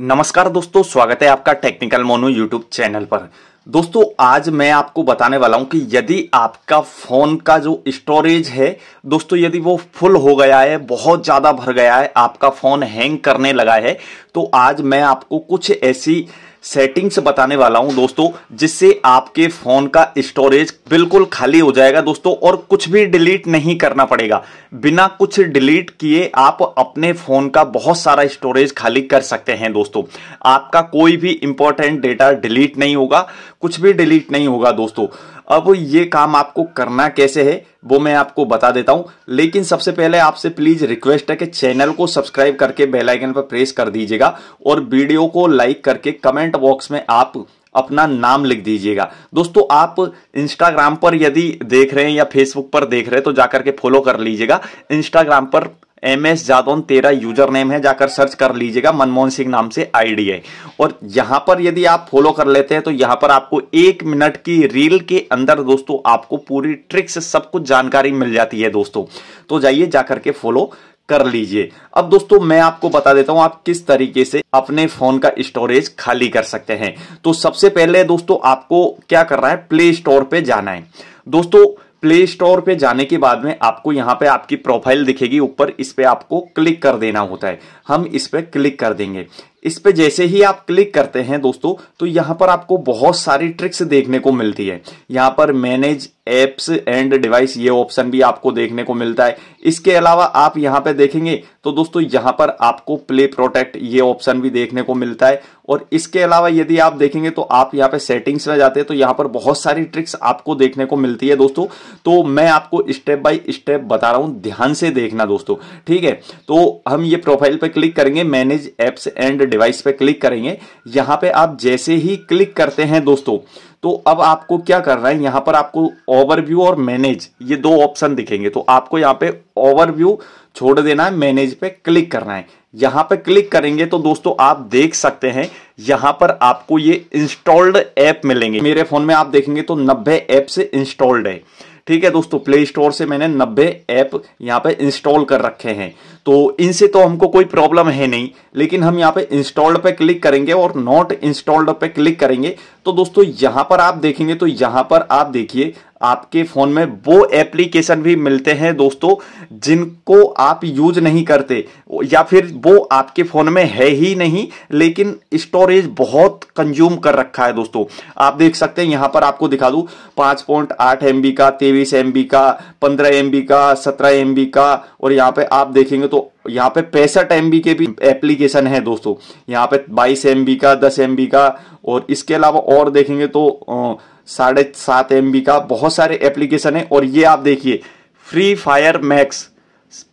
नमस्कार दोस्तों स्वागत है आपका टेक्निकल मोनू यूट्यूब चैनल पर दोस्तों आज मैं आपको बताने वाला हूं कि यदि आपका फ़ोन का जो स्टोरेज है दोस्तों यदि वो फुल हो गया है बहुत ज़्यादा भर गया है आपका फ़ोन हैंग करने लगा है तो आज मैं आपको कुछ ऐसी सेटिंग्स बताने वाला हूं दोस्तों जिससे आपके फोन का स्टोरेज बिल्कुल खाली हो जाएगा दोस्तों और कुछ भी डिलीट नहीं करना पड़ेगा बिना कुछ डिलीट किए आप अपने फोन का बहुत सारा स्टोरेज खाली कर सकते हैं दोस्तों आपका कोई भी इंपॉर्टेंट डेटा डिलीट नहीं होगा कुछ भी डिलीट नहीं होगा दोस्तों अब ये काम आपको करना कैसे है वो मैं आपको बता देता हूँ लेकिन सबसे पहले आपसे प्लीज़ रिक्वेस्ट है कि चैनल को सब्सक्राइब करके बेल आइकन पर प्रेस कर दीजिएगा और वीडियो को लाइक करके कमेंट बॉक्स में आप अपना नाम लिख दीजिएगा दोस्तों आप इंस्टाग्राम पर यदि देख रहे हैं या फेसबुक पर देख रहे हैं तो जाकर के फॉलो कर लीजिएगा इंस्टाग्राम पर एम एस जादौन तेरा यूजर नेम है जाकर सर्च कर लीजिएगा मनमोहन सिंह नाम से आईडी है और यहां पर यदि आप फॉलो कर लेते हैं तो यहां पर आपको एक मिनट की रील के अंदर दोस्तों आपको पूरी ट्रिक्स सब कुछ जानकारी मिल जाती है दोस्तों तो जाइए जाकर के फॉलो कर लीजिए अब दोस्तों मैं आपको बता देता हूं आप किस तरीके से अपने फोन का स्टोरेज खाली कर सकते हैं तो सबसे पहले दोस्तों आपको क्या करना है प्ले स्टोर पे जाना है दोस्तों प्ले स्टोर पे जाने के बाद में आपको यहाँ पे आपकी प्रोफाइल दिखेगी ऊपर इस पर आपको क्लिक कर देना होता है हम इस पर क्लिक कर देंगे इस पे जैसे ही आप क्लिक करते हैं दोस्तों तो यहाँ पर आपको बहुत सारी ट्रिक्स देखने को मिलती है यहाँ पर मैनेज एप्स एंड डिवाइस ये ऑप्शन भी आपको देखने को मिलता है इसके अलावा आप यहाँ पे देखेंगे तो दोस्तों यहां पर आपको प्ले प्रोटेक्ट ये ऑप्शन भी देखने को मिलता है और इसके अलावा यदि आप देखेंगे तो आप यहाँ पे सेटिंग्स में जाते हैं तो यहाँ पर बहुत सारी ट्रिक्स आपको देखने को मिलती है दोस्तों तो मैं आपको स्टेप बाय स्टेप बता रहा हूं ध्यान से देखना दोस्तों ठीक है तो हम ये प्रोफाइल पर क्लिक करेंगे मैनेज एप्स एंड डिवाइस पे क्लिक करेंगे यहाँ पे आप जैसे ही क्लिक करते हैं दोस्तों तो अब आपको क्या करना है यहाँ पर आपको ओवरव्यू और मैनेज ये दो ऑप्शन दिखेंगे तो आपको यहाँ पे ओवरव्यू छोड़ देना है मैनेज पे क्लिक करना है यहाँ पे क्लिक करेंगे तो दोस्तों आप देख सकते हैं यहाँ पर आपको ये इंस्टॉल्ड ऐप मिलेंगे मेरे फोन में आप देखेंगे तो नब्बे ऐप से इंस्टॉल्ड है ठीक है दोस्तों प्ले स्टोर से मैंने नब्बे ऐप यहाँ पे इंस्टॉल कर रखे हैं तो इनसे तो हमको कोई प्रॉब्लम है नहीं लेकिन हम यहाँ पे इंस्टॉल्ड पे क्लिक करेंगे और नॉट इंस्टॉल्ड पे क्लिक करेंगे तो दोस्तों यहां पर आप देखेंगे तो यहां पर आप देखिए आपके फोन में वो एप्लीकेशन भी मिलते हैं दोस्तों जिनको आप यूज नहीं करते या फिर वो आपके फोन में है ही नहीं लेकिन स्टोरेज बहुत कंज्यूम कर रखा है दोस्तों आप देख सकते हैं यहां पर आपको दिखा दू पांच पॉइंट आठ एम का तेईस एम का पंद्रह एम का सत्रह एम का और यहां पे आप देखेंगे तो यहाँ पे पैंसठ एम के भी एप्लीकेशन है दोस्तों यहाँ पे बाईस एम का दस एम का और इसके अलावा और देखेंगे तो साढ़े सात एम का बहुत सारे एप्लीकेशन है और ये आप देखिए फ्री फायर मैक्स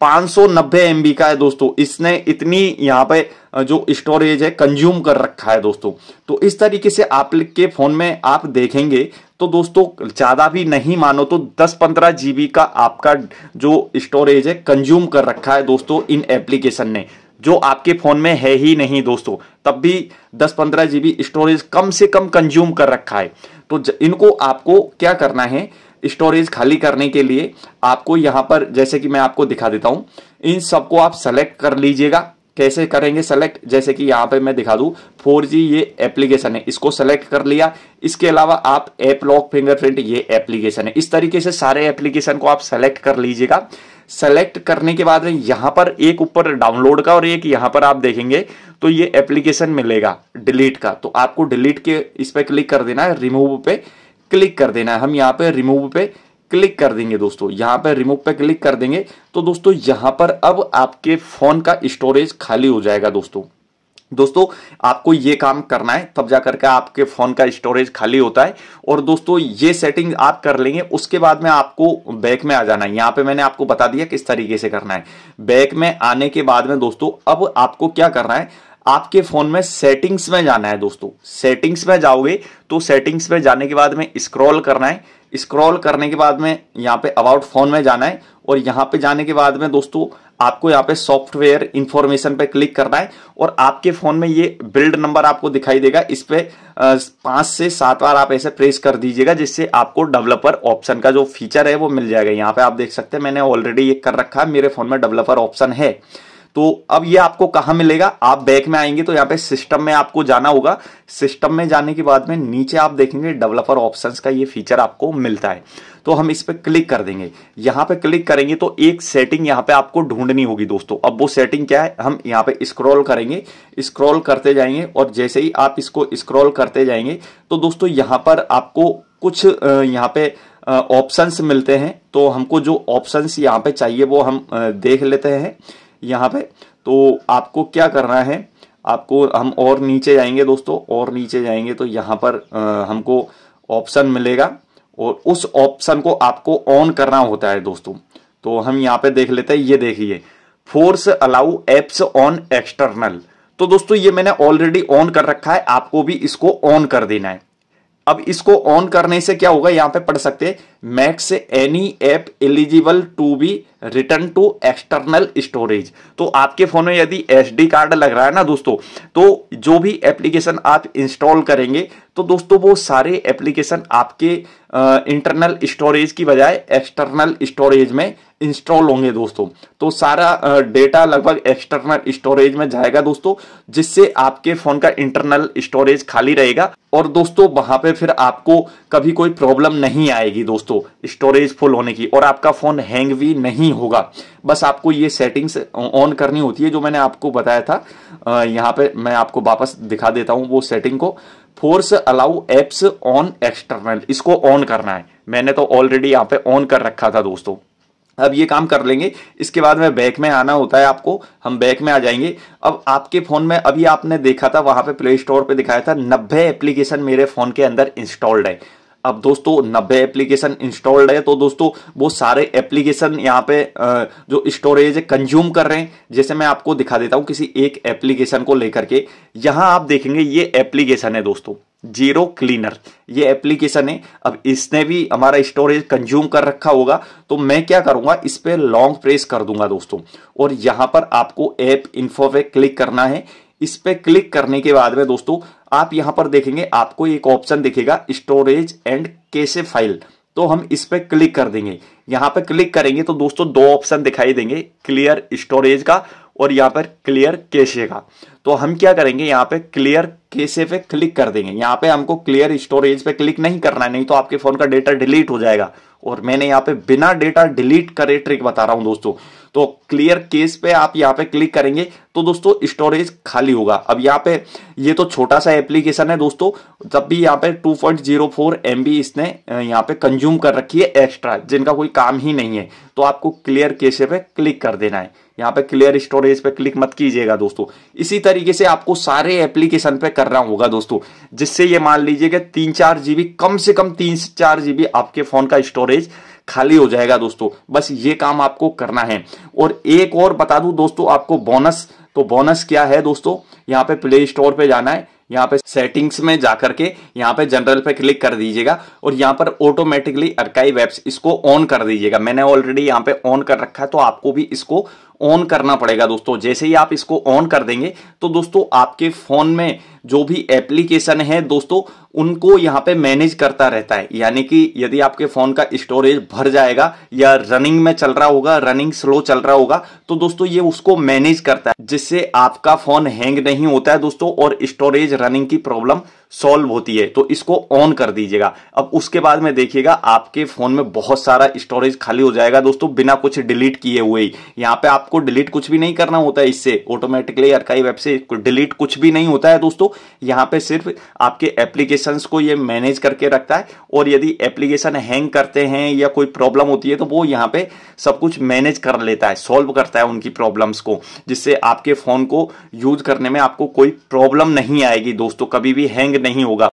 590 MB का है दोस्तों इसने इतनी यहाँ पे जो स्टोरेज है कंज्यूम कर रखा है दोस्तों तो इस तरीके से आप के फोन में आप देखेंगे तो दोस्तों ज़्यादा भी नहीं मानो तो 10-15 GB का आपका जो स्टोरेज है कंज्यूम कर रखा है दोस्तों इन एप्लीकेशन ने जो आपके फ़ोन में है ही नहीं दोस्तों तब भी 10-15 जीबी स्टोरेज कम से कम कंज्यूम कर रखा है तो इनको आपको क्या करना है स्टोरेज खाली करने के लिए आपको यहाँ पर जैसे कि मैं आपको दिखा देता हूँ इन सबको आप सेलेक्ट कर लीजिएगा कैसे करेंगे सेलेक्ट जैसे कि यहाँ पे मैं दिखा दूँ फोर जी ये एप्लीकेशन है इसको सेलेक्ट कर लिया इसके अलावा आप एप लॉक फिंगरप्रिंट ये एप्लीकेशन है इस तरीके से सारे एप्लीकेशन को आप सेलेक्ट कर लीजिएगा सेलेक्ट करने के बाद यहाँ पर एक ऊपर डाउनलोड का और एक यहाँ पर आप देखेंगे तो ये एप्लीकेशन मिलेगा डिलीट का तो आपको डिलीट के इस पर क्लिक कर देना है रिमूव पे क्लिक कर देना है हम यहाँ पे रिमूव पे क्लिक कर देंगे दोस्तों यहाँ पर रिमूव पे क्लिक कर देंगे तो दोस्तों यहाँ पर अब आपके फोन का स्टोरेज खाली हो जाएगा दोस्तों दोस्तों आपको ये काम करना है तब जा करके आपके फ़ोन का स्टोरेज खाली होता है और दोस्तों ये सेटिंग आप कर लेंगे उसके बाद में आपको बैक में आ जाना है यहाँ पे मैंने आपको बता दिया किस तरीके से करना है बैक में आने के बाद में दोस्तों अब आपको क्या करना है आपके फोन में सेटिंग्स में जाना है दोस्तों सेटिंग्स में जाओगे तो सेटिंग्स में जाने के बाद में स्क्रॉल करना है स्क्रॉल करने के बाद में यहाँ पे अबाउट फोन में जाना है और यहाँ पे जाने के बाद में दोस्तों आपको यहाँ पे सॉफ्टवेयर इंफॉर्मेशन पे क्लिक करना है और आपके फोन में ये बिल्ड नंबर आपको दिखाई देगा इस पे पांच से सात बार आप ऐसे प्रेस कर दीजिएगा जिससे आपको डेवलपर ऑप्शन का जो फीचर है वो मिल जाएगा यहाँ पे आप देख सकते हैं मैंने ऑलरेडी ये कर रखा है मेरे फोन में डेवलपर ऑप्शन है तो अब ये आपको कहाँ मिलेगा आप बैक में आएंगे तो यहाँ पे सिस्टम में आपको जाना होगा सिस्टम में जाने के बाद में नीचे आप देखेंगे डेवलपर ऑप्शंस का ये फीचर आपको मिलता है तो हम इस पर क्लिक कर देंगे यहाँ पे क्लिक करेंगे तो एक सेटिंग यहाँ पे आपको ढूंढनी होगी दोस्तों अब वो सेटिंग क्या है हम यहाँ पे स्क्रॉल करेंगे स्क्रॉल करते जाएंगे और जैसे ही आप इसको स्क्रॉल करते जाएंगे तो दोस्तों यहाँ पर आपको कुछ यहाँ पे ऑप्शंस मिलते हैं तो हमको जो ऑप्शंस यहाँ पे चाहिए वो हम देख लेते हैं यहाँ पे तो आपको क्या करना है आपको हम और नीचे जाएंगे दोस्तों और नीचे जाएंगे तो यहाँ पर आ, हमको ऑप्शन मिलेगा और उस ऑप्शन को आपको ऑन करना होता है दोस्तों तो हम यहाँ पे देख लेते हैं ये देखिए force allow apps on external तो दोस्तों ये मैंने ऑलरेडी ऑन कर रखा है आपको भी इसको ऑन कर देना है अब इसको ऑन करने से क्या होगा यहां पे पढ़ सकते हैं makes any app eligible to be written to external storage तो आपके फोन में यदि डी कार्ड लग रहा है ना दोस्तों तो जो भी एप्लीकेशन आप इंस्टॉल करेंगे तो दोस्तों वो सारे एप्लीकेशन आपके इंटरनल स्टोरेज की बजाय एक्सटर्नल स्टोरेज में इंस्टॉल होंगे दोस्तों तो सारा डेटा लगभग एक्सटर्नल स्टोरेज में जाएगा दोस्तों जिससे आपके फ़ोन का इंटरनल स्टोरेज खाली रहेगा और दोस्तों वहां पे फिर आपको कभी कोई प्रॉब्लम नहीं आएगी दोस्तों स्टोरेज फुल होने की और आपका फ़ोन हैंग भी नहीं होगा बस आपको ये सेटिंग्स ऑन करनी होती है जो मैंने आपको बताया था यहाँ पे मैं आपको वापस दिखा देता हूँ वो सेटिंग को force allow apps on external इसको ऑन करना है मैंने तो ऑलरेडी यहाँ पे ऑन कर रखा था दोस्तों अब ये काम कर लेंगे इसके बाद में बैक में आना होता है आपको हम बैक में आ जाएंगे अब आपके फ़ोन में अभी आपने देखा था वहां पे प्ले स्टोर पे दिखाया था नब्बे एप्लीकेशन मेरे फ़ोन के अंदर इंस्टॉल्ड है अब दोस्तों नब्बे एप्लीकेशन इंस्टॉल्ड है तो दोस्तों वो सारे एप्लीकेशन यहाँ पे जो स्टोरेज कंज्यूम कर रहे हैं जैसे मैं आपको दिखा देता हूँ किसी एक एप्लीकेशन को लेकर के यहाँ आप देखेंगे ये एप्लीकेशन है दोस्तों जीरो क्लीनर ये एप्लीकेशन है अब इसने भी हमारा स्टोरेज कंज्यूम कर रखा होगा तो मैं क्या करूंगा इस पर लॉन्ग प्रेस कर दूंगा दोस्तों और यहां पर आपको ऐप इन्फो पे क्लिक करना है इस पर क्लिक करने के बाद में दोस्तों आप यहां पर देखेंगे आपको एक ऑप्शन दिखेगा स्टोरेज एंड कैसे फाइल तो हम इस पर क्लिक कर देंगे यहां पर क्लिक करेंगे तो दोस्तों दो ऑप्शन दिखाई देंगे क्लियर स्टोरेज का और यहाँ पर क्लियर कैसे का तो हम क्या करेंगे यहां पे क्लियर कैसे पे क्लिक कर देंगे यहाँ पे हमको क्लियर स्टोरेज पे क्लिक नहीं करना है नहीं तो आपके फोन का डेटा डिलीट हो जाएगा और मैंने यहाँ पे बिना डेटा डिलीट करे ट्रिक बता रहा हूँ दोस्तों तो क्लियर केस पे आप यहाँ पे क्लिक करेंगे तो दोस्तों स्टोरेज खाली होगा अब यहाँ पे ये तो छोटा सा एप्लीकेशन है दोस्तों तब भी यहाँ पे 2.04 पॉइंट इसने यहाँ पे कंज्यूम कर रखी है एक्स्ट्रा जिनका कोई काम ही नहीं है तो आपको क्लियर केस पे क्लिक कर देना है यहाँ पे क्लियर स्टोरेज पे क्लिक मत कीजिएगा दोस्तों इसी तरीके से आपको सारे एप्लीकेशन पे करना होगा दोस्तों जिससे ये मान लीजिए कि तीन चार जीबी कम से कम तीन चार जीबी आपके फोन का स्टोरेज खाली हो जाएगा दोस्तों बस ये काम आपको करना है और एक और बता दू दोस्तों आपको बोनस तो बोनस क्या है दोस्तों यहाँ पे प्ले स्टोर पे जाना है यहाँ पे सेटिंग्स में जाकर के यहाँ पे जनरल पे क्लिक कर दीजिएगा और यहाँ पर ऑटोमेटिकली अर्काई वेब्स इसको ऑन कर दीजिएगा मैंने ऑलरेडी यहाँ पे ऑन कर रखा है तो आपको भी इसको ऑन करना पड़ेगा दोस्तों जैसे ही आप इसको ऑन कर देंगे तो दोस्तों आपके फोन में जो भी एप्लीकेशन है दोस्तों उनको यहाँ पे मैनेज करता रहता है यानी कि यदि आपके फ़ोन का स्टोरेज भर जाएगा या रनिंग में चल रहा होगा रनिंग स्लो चल रहा होगा तो दोस्तों ये उसको मैनेज करता है जिससे आपका फ़ोन हैंग नहीं होता है दोस्तों और स्टोरेज रनिंग की प्रॉब्लम सॉल्व होती है तो इसको ऑन कर दीजिएगा अब उसके बाद में देखिएगा आपके फोन में बहुत सारा स्टोरेज खाली हो जाएगा दोस्तों बिना कुछ डिलीट किए हुए ही यहाँ पे आपको डिलीट कुछ भी नहीं करना होता है इससे ऑटोमेटिकली अरकाई वेब से डिलीट कुछ भी नहीं होता है दोस्तों यहाँ पे सिर्फ आपके एप्लीकेशन को ये मैनेज करके रखता है और यदि एप्लीकेशन हैंग करते हैं या कोई प्रॉब्लम होती है तो वो यहाँ पे सब कुछ मैनेज कर लेता है सॉल्व करता है उनकी प्रॉब्लम्स को जिससे आपके फोन को यूज करने में आपको कोई प्रॉब्लम नहीं आएगी दोस्तों कभी भी हैंग नहीं होगा